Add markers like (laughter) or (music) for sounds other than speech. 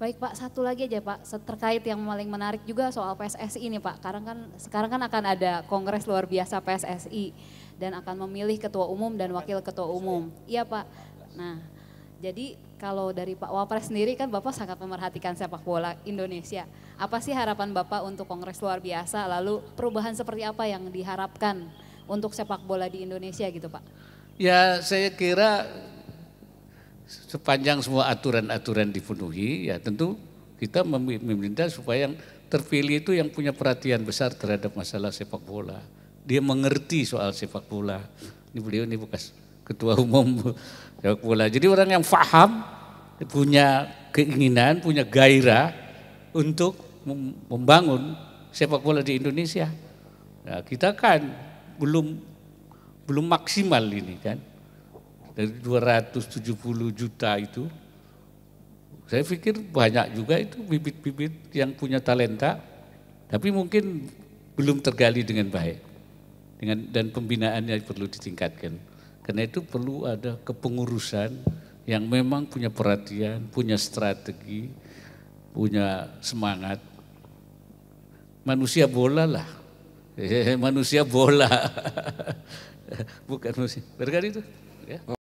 Baik Pak, satu lagi aja Pak, terkait yang paling menarik juga soal PSSI ini Pak. Sekarang kan, sekarang kan akan ada kongres luar biasa PSSI dan akan memilih ketua umum dan wakil ketua umum. Iya Pak. Nah, jadi kalau dari Pak Wapres sendiri kan Bapak sangat memerhatikan sepak bola Indonesia. Apa sih harapan Bapak untuk kongres luar biasa lalu perubahan seperti apa yang diharapkan untuk sepak bola di Indonesia gitu Pak? Ya saya kira sepanjang semua aturan-aturan dipenuhi, ya tentu kita meminta supaya yang terpilih itu yang punya perhatian besar terhadap masalah sepak bola. Dia mengerti soal sepak bola. Ini beliau ini bekas ketua umum (laughs) sepak bola. Jadi orang yang faham, punya keinginan, punya gairah untuk membangun sepak bola di Indonesia. Nah, kita kan belum belum maksimal ini kan. Dari 270 juta itu, saya pikir banyak juga itu bibit-bibit yang punya talenta, tapi mungkin belum tergali dengan baik. Dengan, dan pembinaannya perlu ditingkatkan. Karena itu perlu ada kepengurusan yang memang punya perhatian, punya strategi, punya semangat. Manusia bola lah. (laughs) manusia bola. (laughs) Bukan manusia. Berkali itu. Ya.